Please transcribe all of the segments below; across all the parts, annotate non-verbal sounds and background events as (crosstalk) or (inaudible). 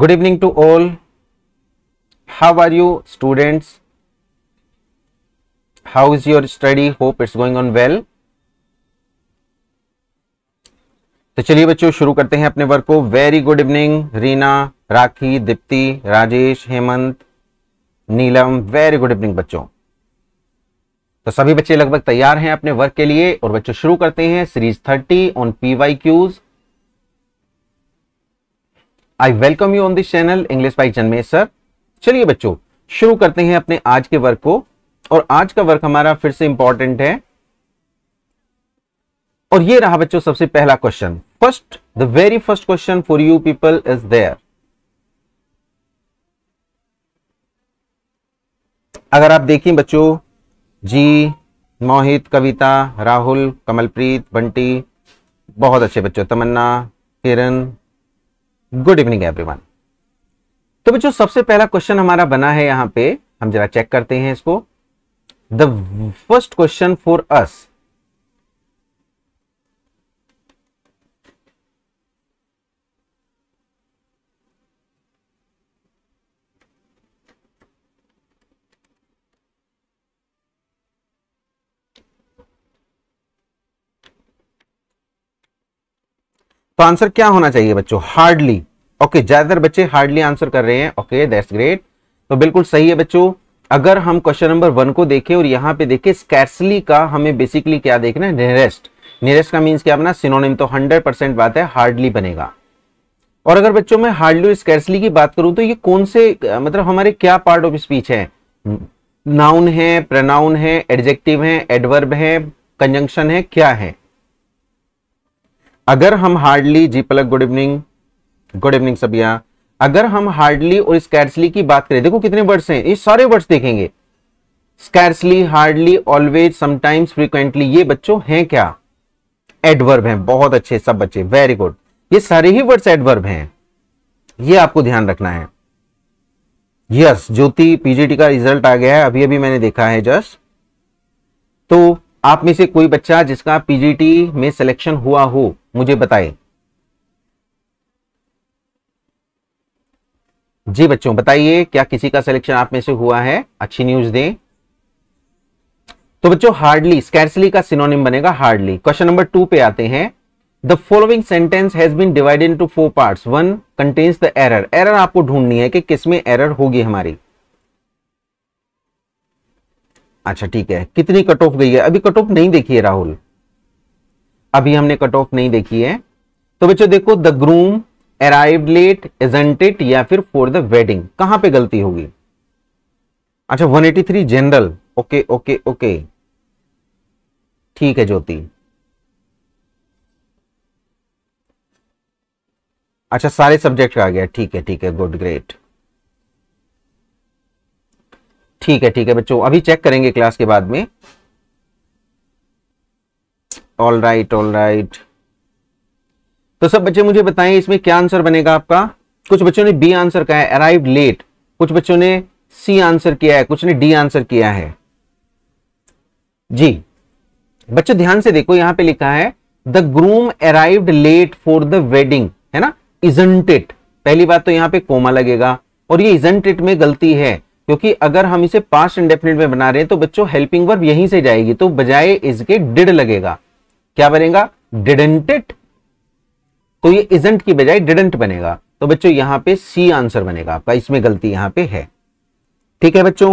good evening to all how are you students how is your study hope it's going on well तो चलिए बच्चों शुरू करते हैं अपने वर्क को very good evening Reena Rakhi Deepti Rajesh Hemant Neelam very good evening बच्चों तो सभी बच्चे लगभग तैयार हैं अपने वर्क के लिए और बच्चों शुरू करते हैं series thirty on P Y Qs I welcome you on this channel English by जन्मे सर चलिए बच्चों शुरू करते हैं अपने आज के वर्क को और आज का वर्क हमारा फिर से इंपॉर्टेंट है और ये रहा बच्चों सबसे पहला question first the very first question for you people is there अगर आप देखें बच्चों जी मोहित कविता राहुल कमलप्रीत बंटी बहुत अच्छे बच्चों Tamanna Kiran good evening everyone तो बच्चों सबसे पहला क्वेश्चन हमारा बना है यहां पे हम जरा चेक करते हैं इसको the first question for us तो आंसर क्या होना चाहिए बच्चों हार्डली ओके ज्यादातर बच्चे हार्डली आंसर कर रहे हैं ओके दैट्स ग्रेट तो बिल्कुल सही है बच्चों अगर हम क्वेश्चन नंबर वन को देखें और यहाँ पे देखें स्कैर्सली का हमें बेसिकली क्या देखना है नियरेस्ट नियरेस्ट का मीन्स क्या अपना सिनोनिम तो हंड्रेड परसेंट बात है हार्डली बनेगा और अगर बच्चों में हार्डली और स्कैर्सली की बात करूं तो ये कौन से मतलब हमारे क्या पार्ट ऑफ स्पीच है नाउन है प्रनाउन है एडजेक्टिव है एडवर्ब है कंजंक्शन है क्या है अगर हम हार्डली जी Palak good evening good evening Sabiya अगर हम हार्डली और स्कैर्सली की बात करें देखो कितने वर्ड्स हैं ये सारे वर्ड्स देखेंगे scarcely hardly always sometimes frequently ये बच्चों हैं क्या एडवर्ब हैं बहुत अच्छे सब बच्चे वेरी गुड ये सारे ही वर्ड्स एडवर्ब हैं ये आपको ध्यान रखना है यस yes, ज्योति पीजीटी का रिजल्ट आ गया है अभी अभी मैंने देखा है जस्ट तो आप में से कोई बच्चा जिसका पीजीटी में सिलेक्शन हुआ हो मुझे बताए जी बच्चों बताइए क्या किसी का सिलेक्शन आप में से हुआ है अच्छी न्यूज दें तो बच्चों हार्डली स्कैर्सली का सिनोनिम बनेगा हार्डली क्वेश्चन नंबर टू पे आते हैं the following sentence has been divided into four parts one contains the error error आपको ढूंढनी है कि किसमें एरर होगी हमारी अच्छा ठीक है कितनी कट ऑफ गई है अभी कट ऑफ नहीं देखिए राहुल अभी हमने कट ऑफ नहीं देखी है तो बच्चों देखो द ग्रूम अराइव लेट एजेंटेड या फिर फॉर द वेडिंग कहां पे गलती होगी अच्छा 183 जनरल ओके ओके ओके ठीक है ज्योति अच्छा सारे सब्जेक्ट आ गया ठीक है ठीक है गुड ग्रेट ठीक है ठीक है बच्चों अभी चेक करेंगे क्लास के बाद में ऑल राइट ऑल राइट तो सब बच्चे मुझे बताएं इसमें क्या आंसर बनेगा आपका कुछ बच्चों ने बी आंसर कहा है अराइव लेट कुछ बच्चों ने सी आंसर किया है कुछ ने डी आंसर किया है जी बच्चों ध्यान से देखो यहां पे लिखा है the groom arrived late for the wedding है ना इजेंट इट पहली बात तो यहां पे कोमा लगेगा और ये इजेंट इट में गलती है क्योंकि अगर हम इसे पास्ट इंडेफिनिट में बना रहे हैं तो बच्चों हेल्पिंग वर्ब यहीं से जाएगी तो बजाय इसके डिड लगेगा क्या बनेगा डिडेंट इट तो ये इजेंट की बजाय डिडेंट बनेगा तो बच्चों यहां पे सी आंसर बनेगा आपका इसमें गलती यहां पे है ठीक है बच्चों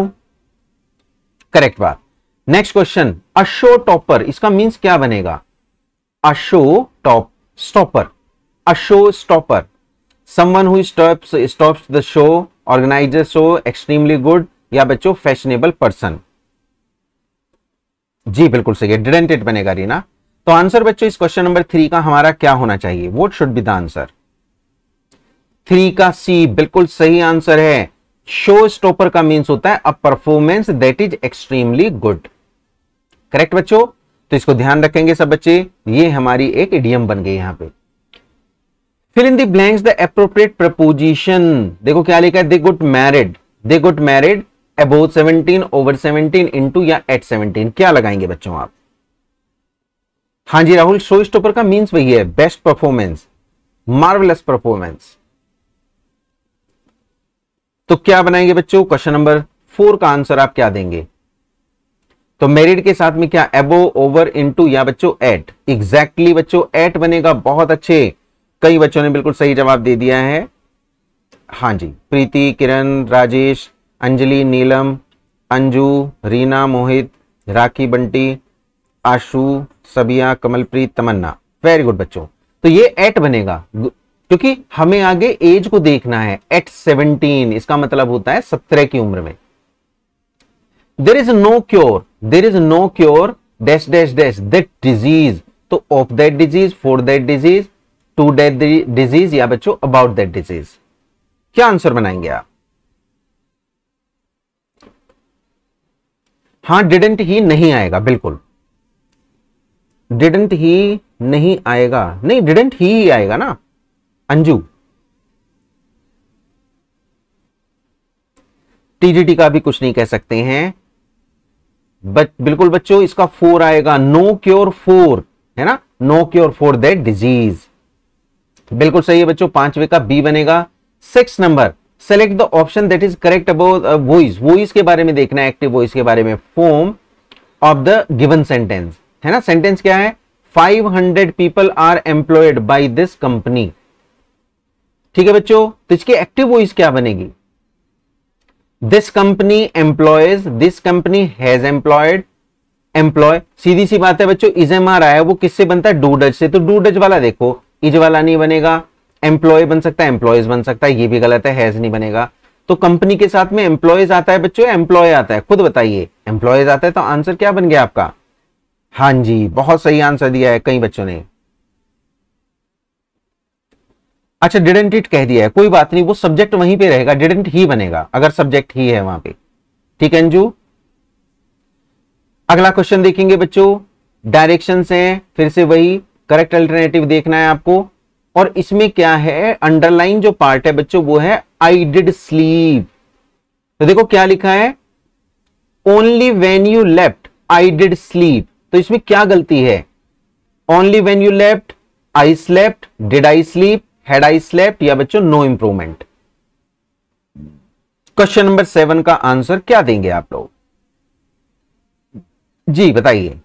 करेक्ट बात नेक्स्ट क्वेश्चन अशो टॉपर इसका मींस क्या बनेगा a show top stopper a show stopper someone who stops stops the show organiser show extremely good या बच्चों फैशनेबल पर्सन जी बिल्कुल सही है डिडेंटेड बनेगा रीना तो आंसर बच्चों इस क्वेश्चन नंबर थ्री का हमारा क्या होना चाहिए what should be the answer three का सी बिल्कुल सही आंसर है शो स्टॉपर का मीन्स होता है a performance that is extremely good correct बच्चों तो इसको ध्यान रखेंगे सब बच्चे ये हमारी एक इडियम बन गई यहां पे fill in the blanks the appropriate preposition देखो क्या लिखा है they got married they got married above 17 over 17 into या एट 17 क्या लगाएंगे बच्चों आप हाँ जी राहुल शो स्टॉपर का मीन्स वही है बेस्ट परफॉर्मेंस मार्वलस परफॉर्मेंस तो क्या बनाएंगे बच्चों क्वेश्चन नंबर फोर का आंसर आप क्या देंगे तो मेरिट के साथ में क्या एबो ओवर इनटू या बच्चों एट एग्जैक्टली बच्चों एट बनेगा बहुत अच्छे कई बच्चों ने बिल्कुल सही जवाब दे दिया है हाँ जी प्रीति किरण राजेश अंजलि नीलम अंजू रीना मोहित राखी बंटी आशु सबिया कमलप्रीत तमन्ना वेरी गुड बच्चों तो ये एट बनेगा क्योंकि हमें आगे एज को देखना है एट सेवनटीन इसका मतलब होता है सत्रह की उम्र में there is no cure there is no cure dash dash dash that disease तो of that disease for that disease to that disease या बच्चों अबाउट दैट डिजीज क्या आंसर बनाएंगे आप हां डिडेंट ही नहीं आएगा बिल्कुल डिडेंट ही नहीं आएगा नहीं डिडेंट ही आएगा ना अंजू टीजीटी का भी कुछ नहीं कह सकते हैं बच, बिल्कुल बच्चों इसका फोर आएगा नो क्योर फोर है ना no cure for that disease बिल्कुल सही है बच्चों पांचवे का बी बनेगा six number select the option that is correct about voice voice के बारे में देखना एक्टिव वॉइस के बारे में form of the given sentence है ना सेंटेंस क्या है 500 people are employed by this company ठीक है बच्चों तो इसकी एक्टिव वॉइस क्या बनेगी this company employs this company has employed employ सीधी सी बात है बच्चों इज एम आर आया वो किससे बनता है डूडज से तो डूडज वाला देखो इज वाला नहीं बनेगा एम्प्लॉय बन सकता है एम्प्लॉयज बन सकता है ये भी गलत है हैज नहीं बनेगा तो कंपनी के साथ में एम्प्लॉयज आता है बच्चों एम्प्लॉय आता है खुद बताइए एम्प्लॉयज आता है तो आंसर क्या बन गया आपका हाँ जी बहुत सही आंसर दिया है कई बच्चों ने अच्छा डिडेंट इट कह दिया है कोई बात नहीं वो सब्जेक्ट वहीं पे रहेगा डिडेंट ही बनेगा अगर सब्जेक्ट ही है वहां पे ठीक है अंजू अगला क्वेश्चन देखेंगे बच्चों डायरेक्शन है फिर से वही करेक्ट अल्टरनेटिव देखना है आपको और इसमें क्या है अंडरलाइन जो पार्ट है बच्चों वो है आई डिड स्लीप तो देखो क्या लिखा है only when you left I did sleep तो इसमें क्या गलती है only when you left I slept did I sleep had I slept या बच्चों no improvement question number seven का आंसर क्या देंगे आप लोग जी बताइए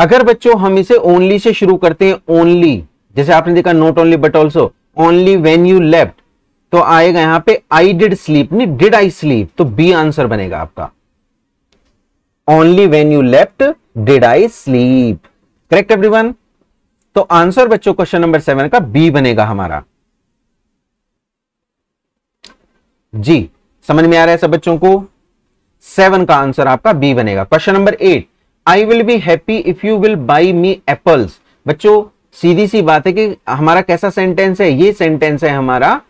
अगर बच्चों हम इसे ओनली से शुरू करते हैं ओनली जैसे आपने देखा not only but also only when you left तो आएगा यहां पे आई डिड स्लीप नहीं डिड आई स्लीप तो बी आंसर बनेगा आपका only when you left did I sleep correct one तो आंसर बच्चों क्वेश्चन नंबर सेवन का बी बनेगा हमारा जी समझ में आ रहा है सब बच्चों को सेवन का आंसर आपका बी बनेगा question number eight I will be happy if you will buy me apples बच्चों सीधी सी बात है कि हमारा कैसा सेंटेंस है ये सेंटेंस है हमारा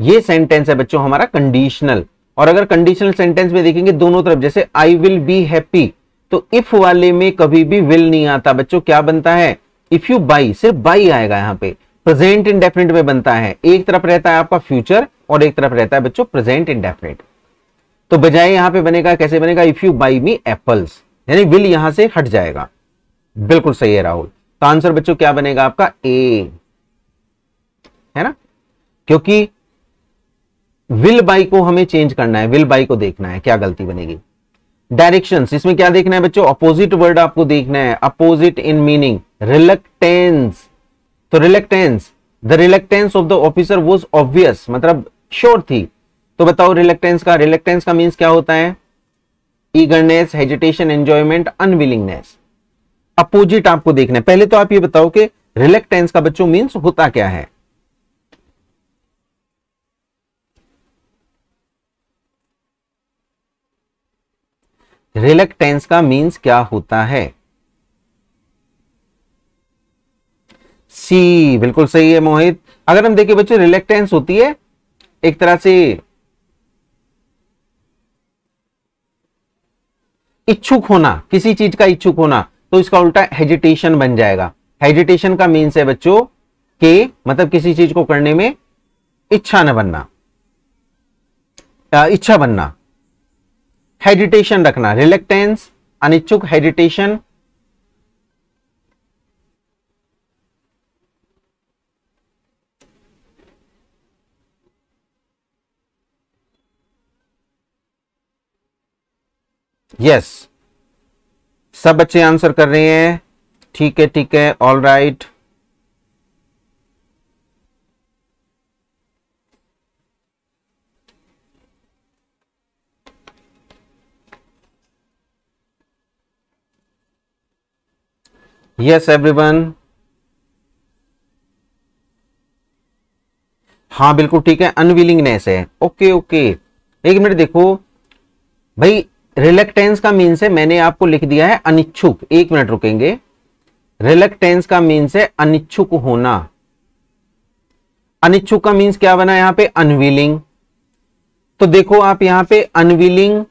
ये सेंटेंस है बच्चों हमारा कंडीशनल और अगर कंडीशनल सेंटेंस में देखेंगे दोनों तरफ जैसे आई विल बी हैप्पी तो इफ वाले में कभी भी विल नहीं आता बच्चों क्या बनता है इफ यू बाई सिर्फ बाई आएगा यहां पे प्रेजेंट इंडेफिनेट में बनता है एक तरफ रहता है आपका फ्यूचर और एक तरफ रहता है बच्चों प्रेजेंट इंडेफिनेट तो बजाय यहां पे बनेगा कैसे बनेगा if you buy me apples यानी विल यहां से हट जाएगा बिल्कुल सही है राहुल तो आंसर बच्चों क्या बनेगा आपका ए है ना क्योंकि विल बाई को हमें चेंज करना है विल बाई को देखना है क्या गलती बनेगी डायरेक्शन इसमें क्या देखना है बच्चों अपोजिट वर्ड आपको देखना है अपोजिट इन मीनिंग रिलेक्टेंस तो reluctance the reluctance of the officer was obvious मतलब श्योर थी तो बताओ रिलेक्टेंस का रिलेक्टेंस का मीन्स क्या होता है eagerness hesitation enjoyment unwillingness opposite आपको देखना है पहले तो आप ये बताओ कि रिलेक्टेंस का बच्चों मीन्स होता क्या है रिलेक्टेंस का मीन्स क्या होता है सी बिल्कुल सही है मोहित अगर हम देखें बच्चों रिलेक्टेंस होती है एक तरह से इच्छुक होना किसी चीज का इच्छुक होना तो इसका उल्टा हेजिटेशन बन जाएगा हेजिटेशन का मीन्स है बच्चों के मतलब किसी चीज को करने में इच्छा न बनना आ, इच्छा बनना हेजिटेशन रखना रिलेक्टेंस अनिच्छुक हेजिटेशन यस सब बच्चे आंसर कर रहे हैं ठीक है ठीक है ऑल राइट यस एवरीवन हाँ बिल्कुल ठीक है अनविलिंगनेस है ओके ओके एक मिनट देखो भाई रिलेक्टेंस का मीन से मैंने आपको लिख दिया है अनिच्छुक एक मिनट रुकेंगे रिलेक्टेंस का मीन से अनिच्छुक होना अनिच्छुक का मीन्स क्या बना यहां पे अनविलिंग तो देखो आप यहां पे अनविलिंग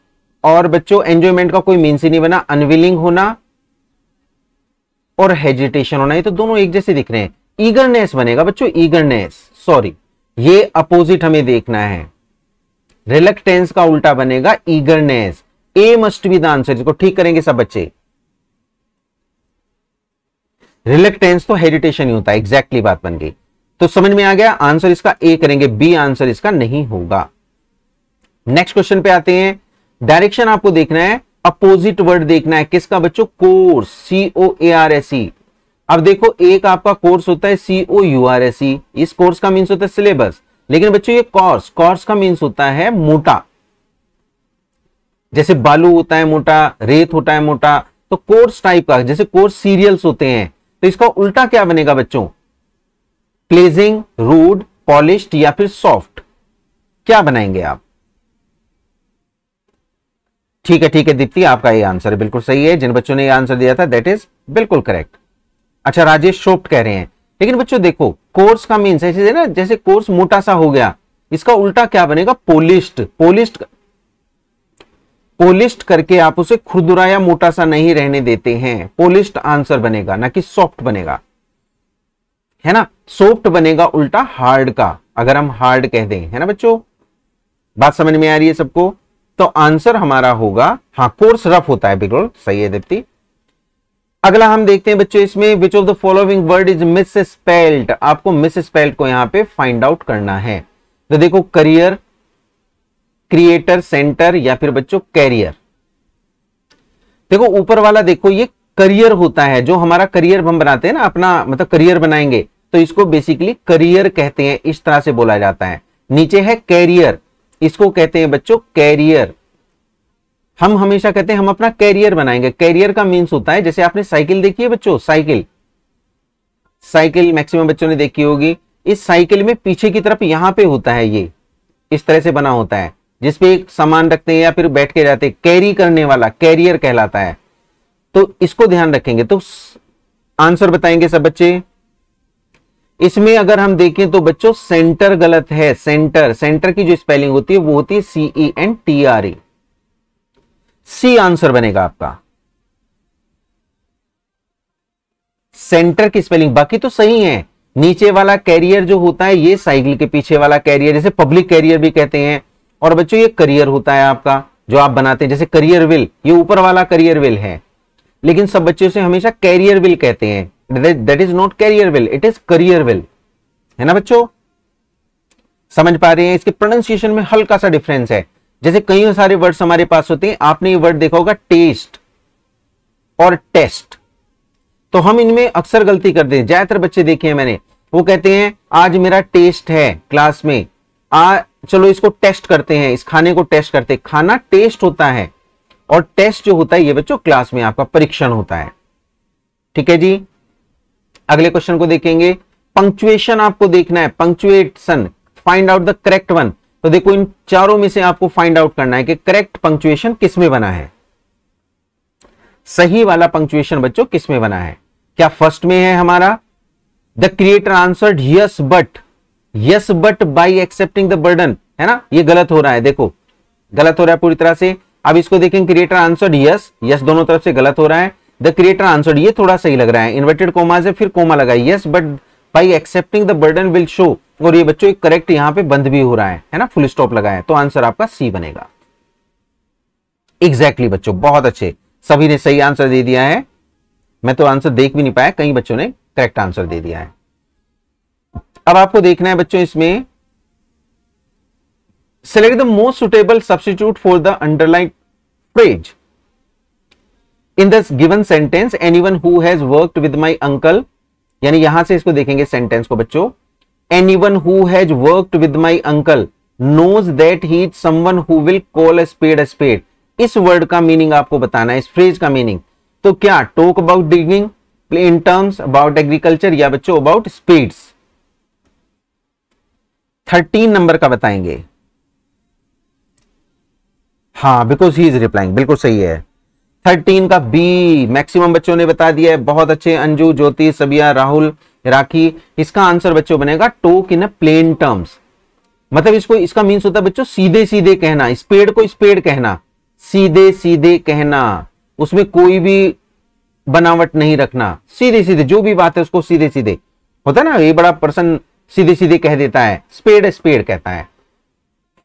और बच्चों एंजॉयमेंट का कोई मीन्स ही नहीं बना अनविलिंग होना और हेजिटेशन होना ये तो दोनों एक जैसे दिख रहे हैं ईगरनेस बनेगा बच्चों ईगरनेस सॉरी ये अपोजिट हमें देखना है रिलेक्टेंस का उल्टा बनेगा eagerness A must be the answer इसको ठीक करेंगे सब बच्चे रिलेक्टेंस तो हेजिटेशन ही होता है एग्जैक्टली बात बन गई तो समझ में आ गया आंसर इसका ए करेंगे बी आंसर इसका नहीं होगा नेक्स्ट क्वेश्चन पे आते हैं डायरेक्शन आपको देखना है अपोजिट वर्ड देखना है किसका बच्चों coarse C O A R S E अब देखो एक आपका course C O U R S E S ई इस कोर्स का मीन्स होता है सिलेबस लेकिन बच्चों ये कोर्स कोर्स का मीन्स होता है मोटा जैसे बालू होता है मोटा रेत होता है मोटा तो कोर्स टाइप का जैसे कोर्स सीरियल्स होते हैं तो इसका उल्टा क्या बनेगा बच्चों क्लेजिंग रूड पॉलिश्ड या फिर सॉफ्ट क्या बनाएंगे आप ठीक है ठीक है दीप्ति आपका ये आंसर बिल्कुल सही है जिन बच्चों ने यह आंसर दिया था दैट इज बिल्कुल करेक्ट अच्छा राजेश सॉफ्ट कह रहे हैं लेकिन बच्चों देखो कोर्स का मीन्स ऐसे ना जैसे कोर्स मोटा सा हो गया इसका उल्टा क्या बनेगा पोलिस्ट पोलिस्ट पोलिस्ट करके आप उसे खुरदुरा या मोटा सा नहीं रहने देते हैं पोलिस्ट आंसर बनेगा ना कि सॉफ्ट बनेगा है ना सॉफ्ट बनेगा उल्टा हार्ड का अगर हम हार्ड कह दें है ना बच्चों बात समझ में आ रही है सबको तो आंसर हमारा होगा हाँ कोर्स रफ होता है बिल्कुल सही है दीप्ति अगला हम देखते हैं बच्चों इसमें which of the following word is misspelled आपको मिस स्पेल्ड को यहां पे फाइंड आउट करना है तो देखो करियर क्रिएटर सेंटर या फिर बच्चों कैरियर देखो ऊपर वाला देखो ये करियर होता है जो हमारा करियर हम बनाते हैं ना अपना मतलब करियर बनाएंगे तो इसको बेसिकली करियर कहते हैं इस तरह से बोला जाता है नीचे है कैरियर इसको कहते हैं बच्चों कैरियर हम हमेशा कहते हैं हम अपना कैरियर बनाएंगे कैरियर का मीन्स होता है जैसे आपने साइकिल देखी है बच्चों साइकिल साइकिल मैक्सिमम बच्चों ने देखी होगी इस साइकिल में पीछे की तरफ यहां पे होता है ये इस तरह से बना होता है जिसपे एक सामान रखते हैं या फिर बैठ के जाते हैं कैरी करने वाला कैरियर कहलाता है तो इसको ध्यान रखेंगे तो आंसर बताएंगे सब बच्चे इसमें अगर हम देखें तो बच्चों सेंटर गलत है सेंटर सेंटर की जो स्पेलिंग होती है वो होती है C E N T R E C answer बनेगा आपका सेंटर की स्पेलिंग बाकी तो सही है नीचे वाला कैरियर जो होता है ये साइकिल के पीछे वाला कैरियर जैसे पब्लिक कैरियर भी कहते हैं और बच्चों ये करियर होता है आपका जो आप बनाते हैं जैसे करियर विल ये ऊपर वाला करियर विल है लेकिन सब बच्चों से हमेशा कैरियर विल कहते हैं that is not carrier will it is career will है ना बच्चों समझ पा रहे हैं इसके प्रोनाउंसिएशन में हल्का सा डिफरेंस है जैसे कई सारे वर्ड्स हमारे पास होते हैं आपने ये वर्ड देखा होगा टेस्ट और टेस्ट तो हम इनमें अक्सर गलती करते हैं ज्यादातर बच्चे देखे हैं मैंने वो कहते हैं आज मेरा टेस्ट है क्लास में आ, चलो इसको टेस्ट करते हैं इस खाने को टेस्ट करते हैं खाना टेस्ट होता है और टेस्ट जो होता है ये बच्चों क्लास में आपका परीक्षण होता है ठीक है जी अगले क्वेश्चन को देखेंगे पंक्चुएशन आपको देखना है punctuation find out the correct one तो देखो इन चारों में से आपको फाइंड आउट करना है कि करेक्ट पंक्चुएशन किसमें बना है सही वाला पंक्चुएशन बच्चों किसमें बना है क्या फर्स्ट में है हमारा the creator answer yes but yes but by accepting the burden है ना ये गलत हो रहा है देखो गलत हो रहा है पूरी तरह से अब इसको देखें क्रिएटर आंसर यस यस दोनों तरफ से गलत हो रहा है द क्रिएटर आंसर ये थोड़ा सही लग रहा है इन्वर्टेड कोमा से फिर कोमा लगा yes but by accepting the burden will show और ये बच्चों करेक्ट यहां पे बंद भी हो रहा है है ना फुल स्टॉप लगाया तो आंसर आपका सी बनेगा एग्जैक्टली exactly बच्चों बहुत अच्छे सभी ने सही आंसर दे दिया है मैं तो आंसर देख भी नहीं पाया कई बच्चों ने करेक्ट आंसर दे दिया है अब आपको देखना है बच्चों इसमें select the most suitable substitute for the underline phrase in this given sentence anyone whose work with my uncle यानी यहां से इसको देखेंगे सेंटेंस को बच्चों anyone whose work with my uncle knows that he someone who will call spade spade इस word का meaning आपको बताना है इस फ्रेज का मीनिंग तो क्या talk about digging in terms about agriculture या बच्चों अबाउट स्पीड्स थर्टीन नंबर का बताएंगे हाँ बिकॉज ही इज रिप्लाइंग बिल्कुल सही है थर्टीन का बी मैक्सिमम बच्चों ने बता दिया है बहुत अच्छे अंजू ज्योति सबिया राहुल राखी इसका आंसर बच्चों बनेगा टोक इन प्लेन टर्म्स मतलब इसको इसका मीन्स होता है बच्चों सीधे सीधे कहना स्पेड को स्पेड कहना सीधे सीधे कहना उसमें कोई भी बनावट नहीं रखना सीधे सीधे जो भी बात है उसको सीधे सीधे होता है ना ये बड़ा पर्सन सीधे सीधे कह देता है स्पेड स्पेड कहता है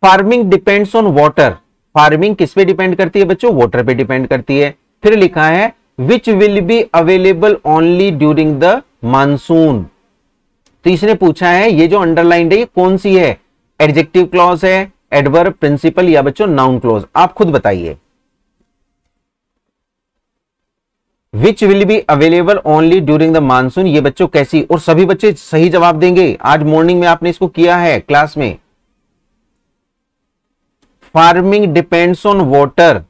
farming depends on water farming किस पे डिपेंड करती है बच्चों वॉटर पे डिपेंड करती है फिर लिखा है which will be available only during the monsoon तो इसने पूछा है ये जो अंडरलाइन है ये कौन सी है एडजेक्टिव क्लॉज है एडवर्ब प्रिंसिपल या बच्चों नाउन क्लॉज आप खुद बताइए which will be available only during the monsoon ये बच्चों कैसी और सभी बच्चे सही जवाब देंगे आज मॉर्निंग में आपने इसको किया है क्लास में फार्मिंग डिपेंड्स ऑन वॉटर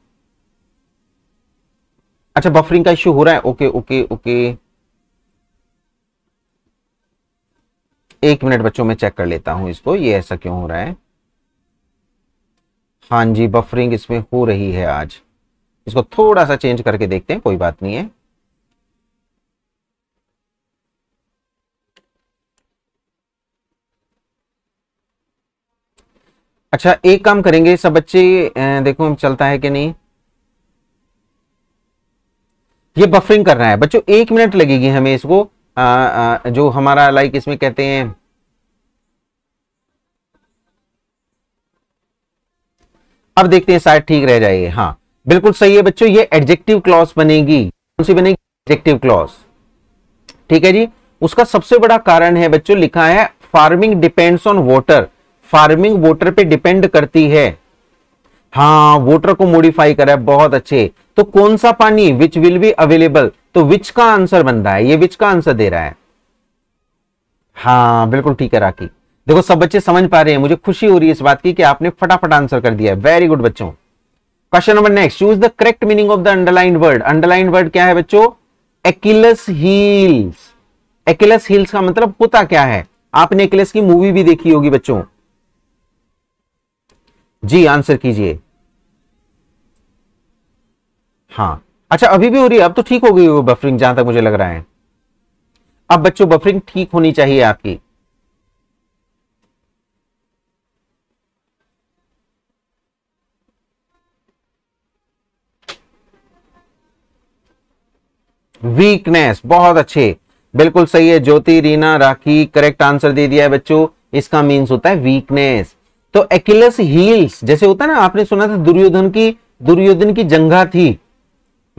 अच्छा बफरिंग का इश्यू हो रहा है ओके ओके ओके एक मिनट बच्चों में चेक कर लेता हूं इसको ये ऐसा क्यों हो रहा है हाँ जी बफरिंग इसमें हो रही है आज इसको थोड़ा सा चेंज करके देखते हैं कोई बात नहीं है अच्छा एक काम करेंगे सब बच्चे देखो हम चलता है कि नहीं ये बफरिंग करना है बच्चों एक मिनट लगेगी हमें इसको आ, आ, जो हमारा लाइक इसमें कहते हैं अब देखते हैं शायद ठीक रह जाएगी हाँ बिल्कुल सही है बच्चों ये एडजेक्टिव क्लॉज बनेगी कौन सी बनेगी एडजेक्टिव क्लॉज ठीक है जी उसका सबसे बड़ा कारण है बच्चों लिखा है farming depends on water farming water पे डिपेंड करती है हाँ वोटर को मॉडिफाई करा है बहुत अच्छे तो कौन सा पानी विच विल बी अवेलेबल तो विच का आंसर बन रहा है ये विच का आंसर दे रहा है हाँ बिल्कुल ठीक है राखी देखो सब बच्चे समझ पा रहे हैं मुझे खुशी हो रही है इस बात की कि आपने फटाफट आंसर कर दिया है वेरी गुड बच्चों question number next choose the correct meaning of the underline word underline word क्या है बच्चों एकिलस हील्स एकिलस हील्स का मतलब होता क्या है आपने एकिलस की मूवी भी देखी होगी बच्चों जी आंसर कीजिए हाँ अच्छा अभी भी हो रही है अब तो ठीक हो गई वो बफरिंग जहां तक मुझे लग रहा है अब बच्चों बफरिंग ठीक होनी चाहिए आपकी वीकनेस बहुत अच्छे बिल्कुल सही है ज्योति रीना राखी करेक्ट आंसर दे दिया है बच्चों इसका मीन्स होता है वीकनेस तो एकिलस हील्स जैसे होता है ना आपने सुना था दुर्योधन की दुर्योधन की जंगा थी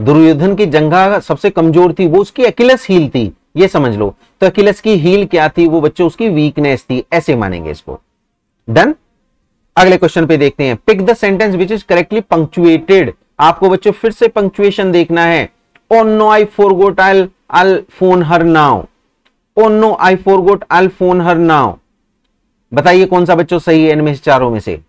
दुर्योधन की जंगा सबसे कमजोर थी वो उसकी एक्लस हील थी ये समझ लो तो एक्लस की हील क्या थी वो बच्चों उसकी वीकनेस थी ऐसे मानेंगे इसको डन अगले क्वेश्चन पे देखते हैं pick the sentence which is correctly punctuated आपको बच्चों फिर से पंक्चुएशन देखना है Oh no, I forgot. I'll phone her now now. Oh no, I forgot. I'll phone बताइए कौन सा बच्चों सही है इनमें से चारों में से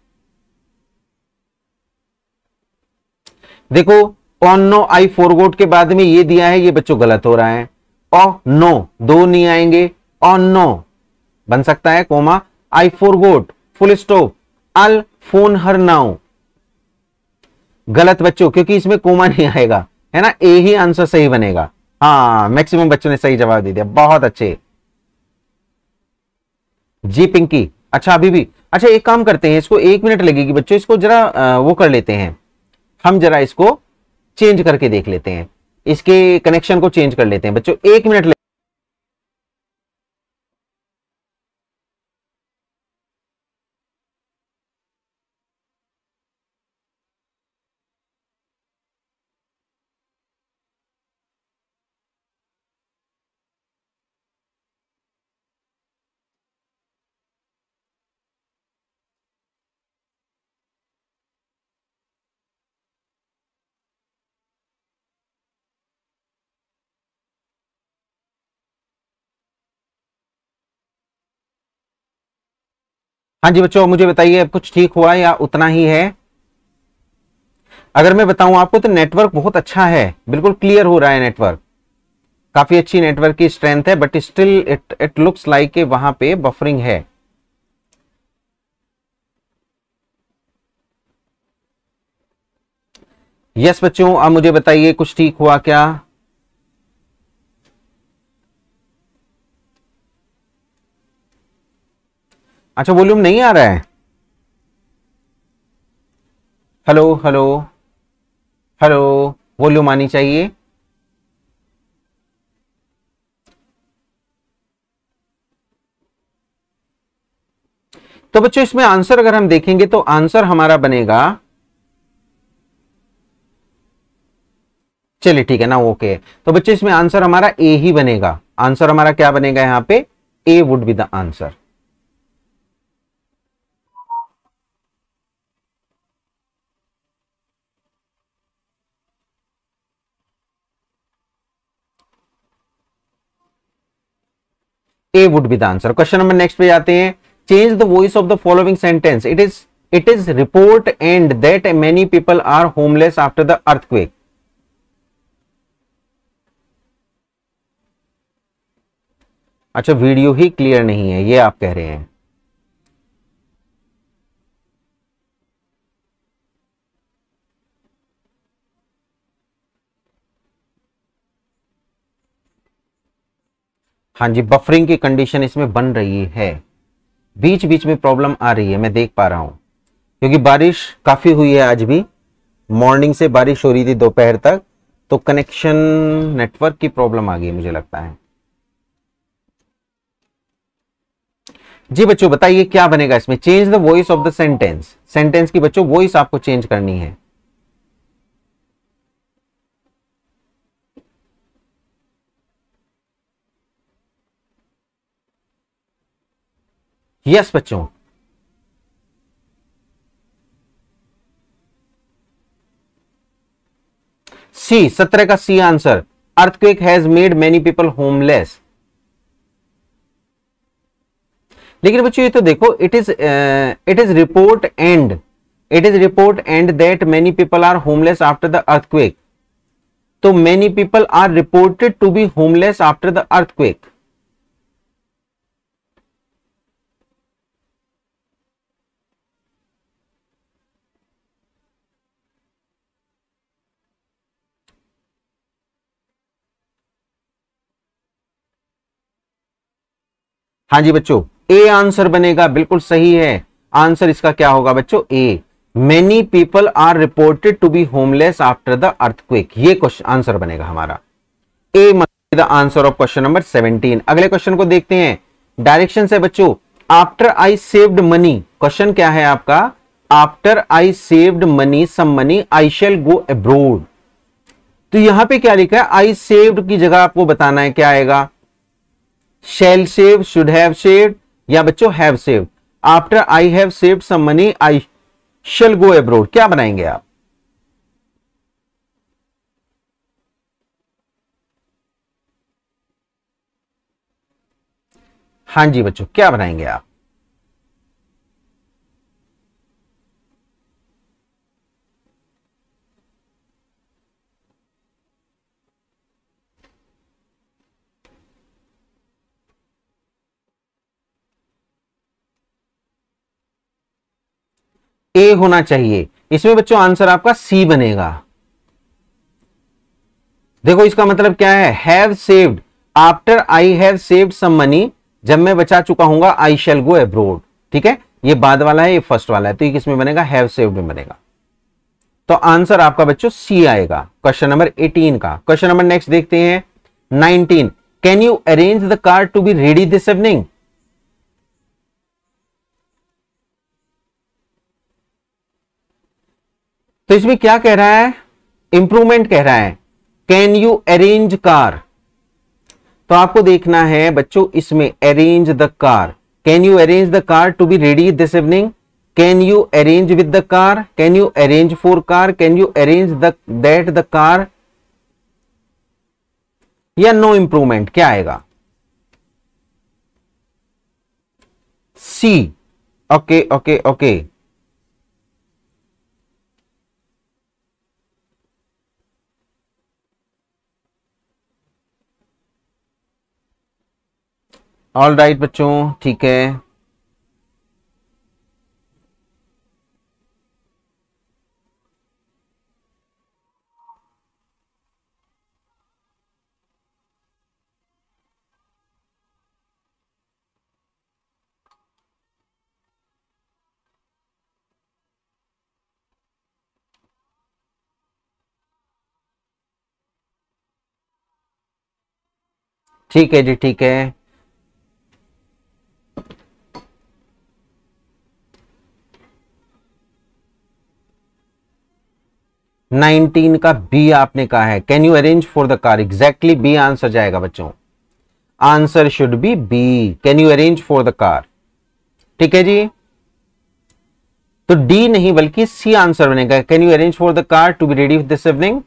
देखो ऑन नो आई फोरगोट के बाद में ये दिया है ये बच्चों गलत हो रहा है ओ नो दो नहीं आएंगे ओ नो बन सकता है comma I forgot full stop I'll phone her now गलत बच्चों क्योंकि इसमें कोमा नहीं आएगा है ना ए ही आंसर सही बनेगा हाँ मैक्सिमम बच्चों ने सही जवाब दे दिया बहुत अच्छे जी पिंकी अच्छा अभी भी अच्छा एक काम करते हैं इसको एक मिनट लगेगी बच्चों इसको जरा वो कर लेते हैं हम जरा इसको चेंज करके देख लेते हैं इसके कनेक्शन को चेंज कर लेते हैं बच्चों एक मिनट हाँ जी बच्चों मुझे बताइए अब कुछ ठीक हुआ या उतना ही है अगर मैं बताऊं आपको तो नेटवर्क बहुत अच्छा है बिल्कुल क्लियर हो रहा है नेटवर्क काफी अच्छी नेटवर्क की स्ट्रेंथ है but still it it looks like वहां पे बफरिंग है यस बच्चों अब मुझे बताइए कुछ ठीक हुआ क्या अच्छा वॉल्यूम नहीं आ रहा है हेलो हेलो हेलो वॉल्यूम आनी चाहिए तो बच्चों इसमें आंसर अगर हम देखेंगे तो आंसर हमारा बनेगा चलिए ठीक है ना ओके तो बच्चे इसमें आंसर हमारा ए ही बनेगा आंसर हमारा क्या बनेगा यहां पे A would be the answer A would be the answer question number next पे जाते हैं change the voice of the following sentence it is it is reported that many people are homeless after the earthquake अच्छा video ही clear नहीं है ये आप कह रहे हैं हाँ जी बफरिंग की कंडीशन इसमें बन रही है बीच बीच में प्रॉब्लम आ रही है मैं देख पा रहा हूं क्योंकि बारिश काफ़ी हुई है आज भी मॉर्निंग से बारिश हो रही थी दोपहर तक तो कनेक्शन नेटवर्क की प्रॉब्लम आ गई मुझे लगता है जी बच्चों बताइए क्या बनेगा इसमें change the voice of the sentence sentence की बच्चों वॉइस आपको चेंज करनी है यस बच्चों सी सत्रह का C answer earthquake has made many people homeless लेकिन बच्चों ये तो देखो it is it is reported it is reported that many people are homeless after the earthquake तो many people are reported to be homeless after the earthquake हाँ जी बच्चों A answer बनेगा बिल्कुल सही है आंसर इसका क्या होगा बच्चों a many people are reported to be homeless after the earthquake ये क्वेश्चन आंसर बनेगा हमारा A the answer of question number 17 अगले क्वेश्चन को देखते हैं डायरेक्शन है बच्चों after I saved money question क्या है आपका after I saved money some money I shall go abroad तो यहां पे क्या लिखा है आई सेव्ड की जगह आपको बताना है क्या आएगा shall save should have save या बच्चों have save after I have save some money I shall go abroad क्या बनाएंगे आप हां जी बच्चों क्या बनाएंगे आप ए होना चाहिए इसमें बच्चों आंसर आपका सी बनेगा देखो इसका मतलब क्या है have saved after I have saved some money जब मैं बचा चुका हूंगा आई शेल गो एब्रोड ठीक है ये बाद वाला है ये फर्स्ट वाला है तो ये किसमें बनेगा हैव सेव्ड में बनेगा तो आंसर आपका बच्चों सी आएगा क्वेश्चन नंबर 18 का क्वेश्चन नंबर नेक्स्ट देखते हैं 19 can you arrange the car to be ready this evening तो इसमें क्या कह रहा है इंप्रूवमेंट कह रहा है कैन यू अरेंज कार तो आपको देखना है बच्चों इसमें arrange the car can you arrange the car to be ready this evening can you arrange with the car can you arrange for car can you arrange the that the car या no improvement क्या आएगा C okay okay okay all right बच्चों ठीक है ठीक है जी ठीक है नाइनटीन का बी आपने कहा है can you arrange for the car exactly B answer जाएगा बच्चों answer should be B can you arrange for the car ठीक है जी तो डी नहीं बल्कि सी आंसर बनेगा can you arrange for the car to be ready this evening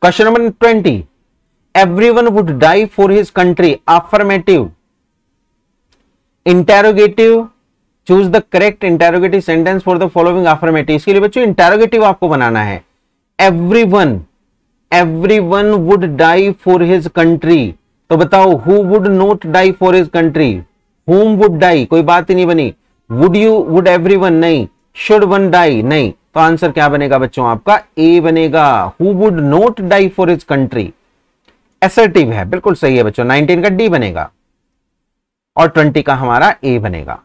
question number twenty every one would die for his country affirmative interrogative choose the correct interrogative sentence for the following affirmative इसके लिए बच्चों interrogative आपको बनाना है every one every one would die for his country तो बताओ who would not die for his country home would die कोई बात ही नहीं बनी would you would every one नहीं शुड वन डाई नहीं तो आंसर क्या बनेगा बच्चों आपका ए बनेगा who would not die for his country assertive है बिल्कुल सही है बच्चों 19 का डी बनेगा और 20 का हमारा ए बनेगा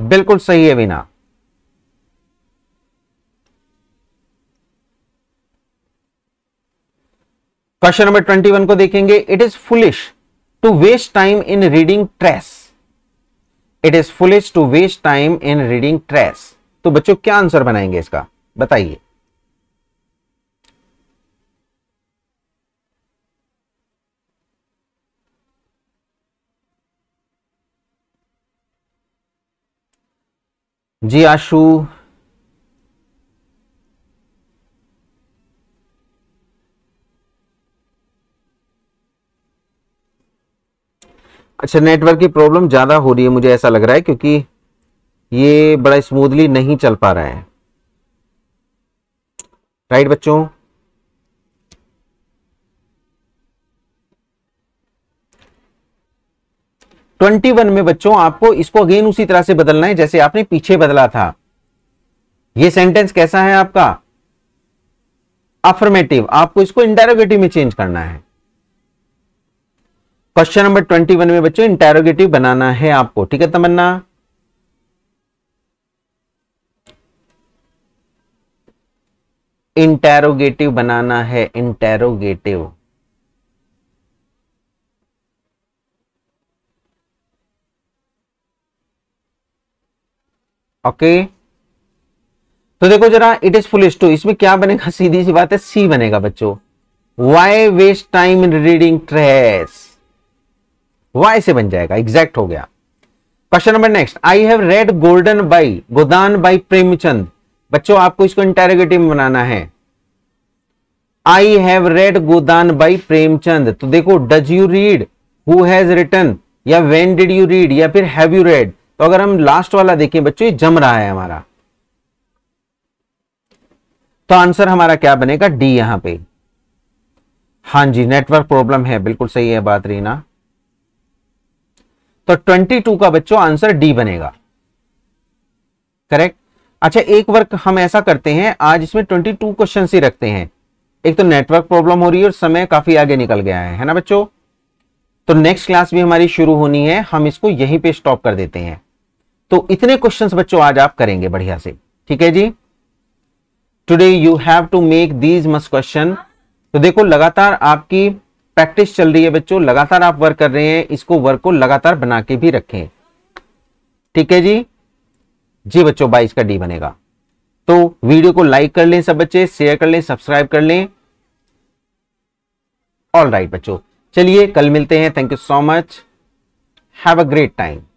बिल्कुल सही है बिना क्वेश्चन नंबर ट्वेंटी वन को देखेंगे it is foolish to waste time in reading trace it is foolish to waste time in reading trace तो बच्चों क्या आंसर बनाएंगे इसका बताइए जी आशु अच्छा नेटवर्क की प्रॉब्लम ज़्यादा हो रही है मुझे ऐसा लग रहा है क्योंकि ये बड़ा स्मूथली नहीं चल पा रहा है राइट बच्चों ट्वेंटी वन में बच्चों आपको इसको अगेन उसी तरह से बदलना है जैसे आपने पीछे बदला था ये सेंटेंस कैसा है आपका अफर्मेटिव आपको इसको इंटेरोगेटिव में चेंज करना है क्वेश्चन नंबर ट्वेंटी वन में बच्चों इंटेरोगेटिव बनाना है आपको ठीक है तमन्ना इंटेरोगेटिव बनाना है इंटेरोगेटिव ओके तो देखो जरा इट इज फुल टू इसमें क्या बनेगा (laughs) सीधी सी बात है सी बनेगा बच्चों why waste time in reading trace why से बन जाएगा एग्जैक्ट हो गया question number next I have read golden by Godan by Premchand बच्चों आपको इसको इंटेरोगेटिव बनाना है I have read Godan by Premchand तो देखो does you read who has return या वेन डिड यू रीड या फिर हैव यू रेड तो अगर हम लास्ट वाला देखें बच्चों ये जम रहा है हमारा तो आंसर हमारा क्या बनेगा डी यहां पे हां जी नेटवर्क प्रॉब्लम है बिल्कुल सही है बात रीना तो 22 का बच्चों आंसर डी बनेगा करेक्ट अच्छा एक वर्क हम ऐसा करते हैं आज इसमें 22 क्वेश्चन ही रखते हैं एक तो नेटवर्क प्रॉब्लम हो रही है और समय काफी आगे निकल गया है है ना बच्चों तो नेक्स्ट क्लास भी हमारी शुरू होनी है हम इसको यहीं पे स्टॉप कर देते हैं तो इतने क्वेश्चंस बच्चों आज आप करेंगे बढ़िया से ठीक है जी today you have to make these must question तो देखो लगातार आपकी प्रैक्टिस चल रही है बच्चों लगातार आप वर्क कर रहे हैं इसको वर्क को लगातार बना के भी रखें ठीक है जी जी बच्चों बाईस का डी बनेगा तो वीडियो को लाइक कर लें सब बच्चे शेयर कर लें सब्सक्राइब कर लें ऑल राइट right, बच्चों चलिए कल मिलते हैं thank you so much have a great time